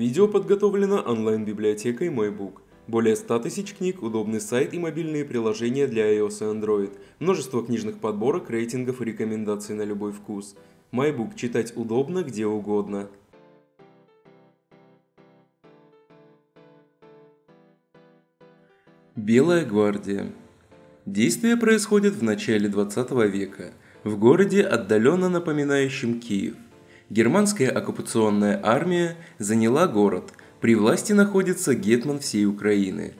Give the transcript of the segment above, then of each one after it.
Видео подготовлено онлайн-библиотекой MyBook. Более 100 тысяч книг, удобный сайт и мобильные приложения для iOS и Android. Множество книжных подборок, рейтингов и рекомендаций на любой вкус. MyBook читать удобно, где угодно. Белая гвардия. Действие происходит в начале 20 века, в городе, отдаленно напоминающем Киев – Германская оккупационная армия заняла город, при власти находится гетман всей Украины.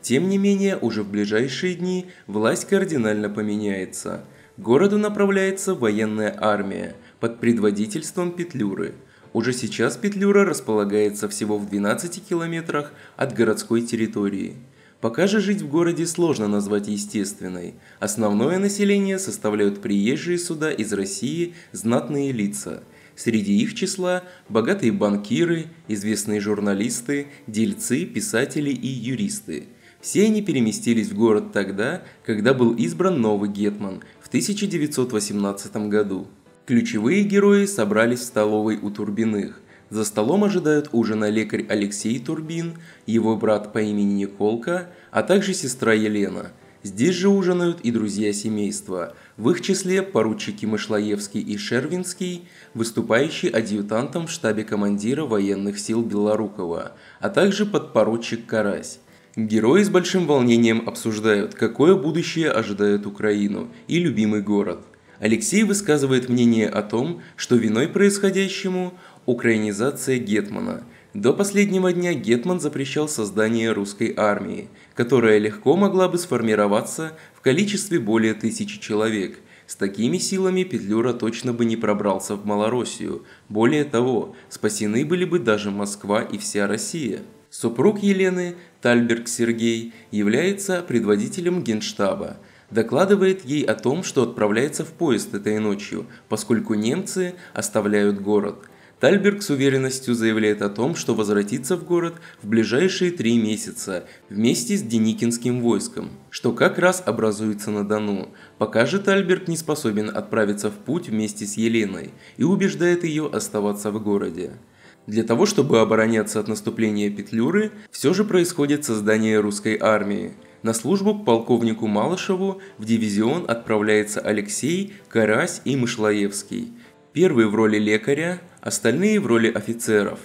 Тем не менее, уже в ближайшие дни власть кардинально поменяется. городу направляется военная армия под предводительством Петлюры. Уже сейчас Петлюра располагается всего в 12 километрах от городской территории. Пока же жить в городе сложно назвать естественной. Основное население составляют приезжие сюда из России знатные лица – Среди их числа богатые банкиры, известные журналисты, дельцы, писатели и юристы. Все они переместились в город тогда, когда был избран новый гетман в 1918 году. Ключевые герои собрались в столовой у Турбиных. За столом ожидают ужина лекарь Алексей Турбин, его брат по имени Николка, а также сестра Елена – Здесь же ужинают и друзья семейства, в их числе поручики Мышлоевский и Шервинский, выступающий адъютантом в штабе командира военных сил Белорукова, а также подпоручик Карась. Герои с большим волнением обсуждают, какое будущее ожидает Украину и любимый город. Алексей высказывает мнение о том, что виной происходящему – украинизация Гетмана – до последнего дня Гетман запрещал создание русской армии, которая легко могла бы сформироваться в количестве более тысячи человек. С такими силами Петлюра точно бы не пробрался в Малороссию. Более того, спасены были бы даже Москва и вся Россия. Супруг Елены, Тальберг Сергей, является предводителем генштаба докладывает ей о том, что отправляется в поезд этой ночью, поскольку немцы оставляют город. Тальберг с уверенностью заявляет о том, что возвратится в город в ближайшие три месяца вместе с Деникинским войском, что как раз образуется на Дону. Пока же Тальберг не способен отправиться в путь вместе с Еленой и убеждает ее оставаться в городе. Для того, чтобы обороняться от наступления Петлюры, все же происходит создание русской армии. На службу к полковнику Малышеву в дивизион отправляется Алексей, Карась и Мышлаевский. Первый в роли лекаря, остальные в роли офицеров.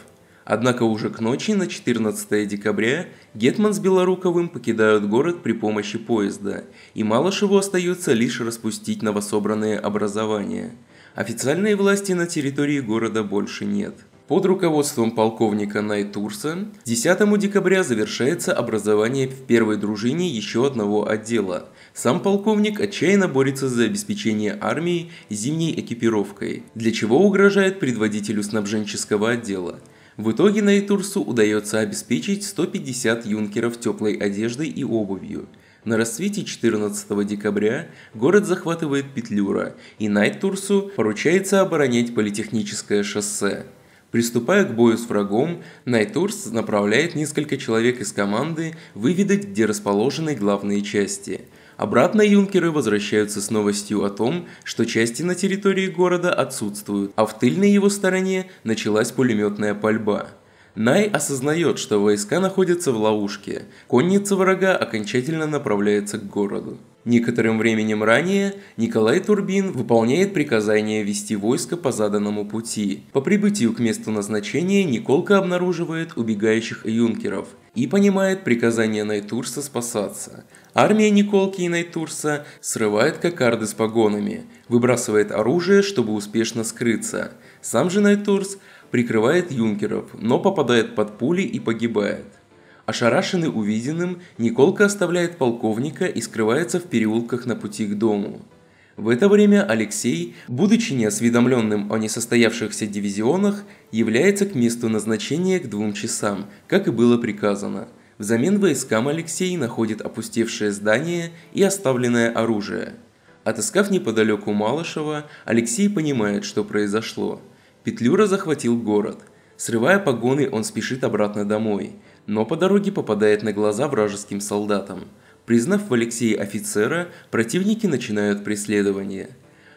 Однако уже к ночи на 14 декабря Гетман с Белоруковым покидают город при помощи поезда, и Малышеву остается лишь распустить новособранные образования. Официальной власти на территории города больше нет – под руководством полковника Найтурса 10 декабря завершается образование в первой дружине еще одного отдела. Сам полковник отчаянно борется за обеспечение армии зимней экипировкой, для чего угрожает предводителю снабженческого отдела. В итоге Найтурсу удается обеспечить 150 юнкеров теплой одеждой и обувью. На рассвете 14 декабря город захватывает Петлюра, и Найтурсу поручается оборонять политехническое шоссе. Приступая к бою с врагом, Найтурс направляет несколько человек из команды выведать, где расположены главные части. Обратно юнкеры возвращаются с новостью о том, что части на территории города отсутствуют, а в тыльной его стороне началась пулеметная пальба. Най осознает, что войска находятся в ловушке. Конница врага окончательно направляется к городу. Некоторым временем ранее Николай Турбин выполняет приказание вести войско по заданному пути. По прибытию к месту назначения Николка обнаруживает убегающих юнкеров и понимает приказание Найтурса спасаться. Армия Николки и Найтурса срывает кокарды с погонами, выбрасывает оружие, чтобы успешно скрыться. Сам же Найтурс прикрывает юнкеров, но попадает под пули и погибает. Ошарашенный увиденным, Николка оставляет полковника и скрывается в переулках на пути к дому. В это время Алексей, будучи неосведомленным о несостоявшихся дивизионах, является к месту назначения к двум часам, как и было приказано. Взамен войскам Алексей находит опустевшее здание и оставленное оружие. Отыскав неподалеку Малышева, Алексей понимает, что произошло. Петлюра захватил город. Срывая погоны, он спешит обратно домой – но по дороге попадает на глаза вражеским солдатам. Признав в Алексее офицера, противники начинают преследование.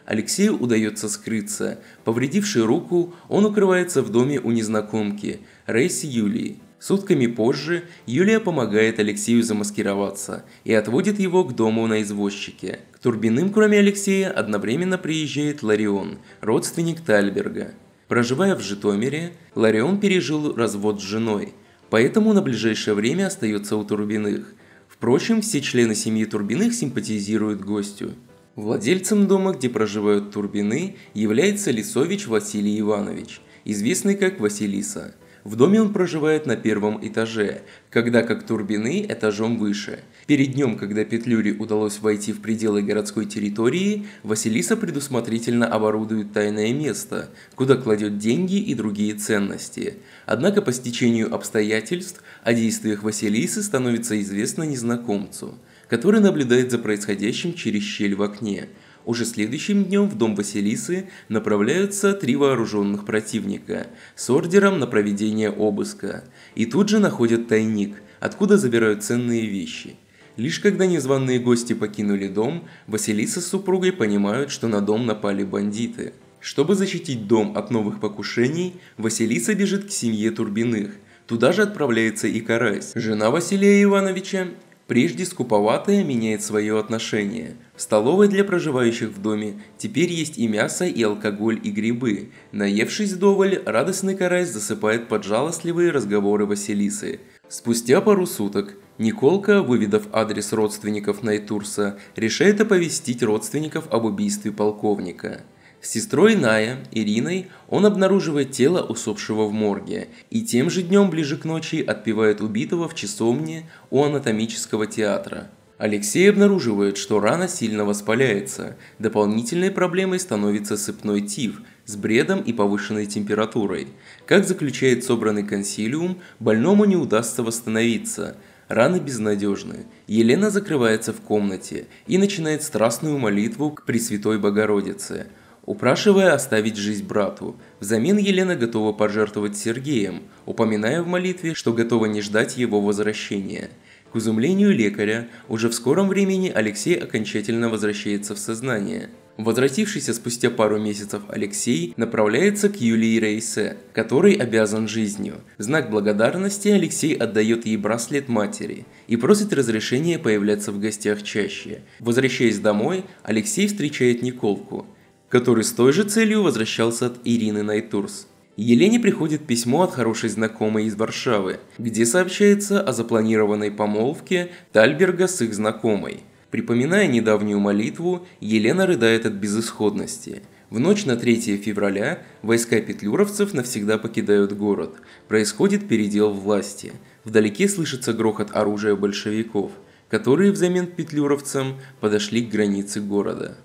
Алексею удается скрыться. Повредивший руку, он укрывается в доме у незнакомки, Рейси Юлии. Сутками позже Юлия помогает Алексею замаскироваться и отводит его к дому на извозчике. К Турбиным, кроме Алексея, одновременно приезжает Ларион, родственник Тальберга. Проживая в Житомире, Ларион пережил развод с женой – Поэтому на ближайшее время остается у Турбиных. Впрочем, все члены семьи Турбиных симпатизируют гостю. Владельцем дома, где проживают Турбины, является Лисович Василий Иванович, известный как Василиса. В доме он проживает на первом этаже, когда как Турбины этажом выше – Перед днем, когда Петлюре удалось войти в пределы городской территории, Василиса предусмотрительно оборудует тайное место, куда кладет деньги и другие ценности. Однако по стечению обстоятельств о действиях Василисы становится известно незнакомцу, который наблюдает за происходящим через щель в окне. Уже следующим днем в дом Василисы направляются три вооруженных противника с ордером на проведение обыска. И тут же находят тайник, откуда забирают ценные вещи – Лишь когда незваные гости покинули дом, Василиса с супругой понимают, что на дом напали бандиты. Чтобы защитить дом от новых покушений, Василиса бежит к семье Турбиных. Туда же отправляется и Карась. Жена Василия Ивановича, прежде скуповатая, меняет свое отношение. В столовой для проживающих в доме теперь есть и мясо, и алкоголь, и грибы. Наевшись доволь, радостный Карась засыпает под жалостливые разговоры Василисы. Спустя пару суток – Николка, выведав адрес родственников Найтурса, решает оповестить родственников об убийстве полковника. С сестрой Ная, Ириной, он обнаруживает тело усопшего в морге и тем же днем ближе к ночи отпевает убитого в часовне у анатомического театра. Алексей обнаруживает, что рана сильно воспаляется. Дополнительной проблемой становится сыпной тиф с бредом и повышенной температурой. Как заключает собранный консилиум, больному не удастся восстановиться – Раны безнадежны. Елена закрывается в комнате и начинает страстную молитву к Пресвятой Богородице, упрашивая оставить жизнь брату. Взамен Елена готова пожертвовать Сергеем, упоминая в молитве, что готова не ждать его возвращения. К изумлению лекаря, уже в скором времени Алексей окончательно возвращается в сознание – Возвратившийся спустя пару месяцев Алексей направляется к Юлии Рейсе, который обязан жизнью. В знак благодарности Алексей отдает ей браслет матери и просит разрешения появляться в гостях чаще. Возвращаясь домой, Алексей встречает Николку, который с той же целью возвращался от Ирины Найтурс. Елене приходит письмо от хорошей знакомой из Варшавы, где сообщается о запланированной помолвке Тальберга с их знакомой – Припоминая недавнюю молитву, Елена рыдает от безысходности. В ночь на 3 февраля войска петлюровцев навсегда покидают город. Происходит передел власти. Вдалеке слышится грохот оружия большевиков, которые взамен петлюровцам подошли к границе города.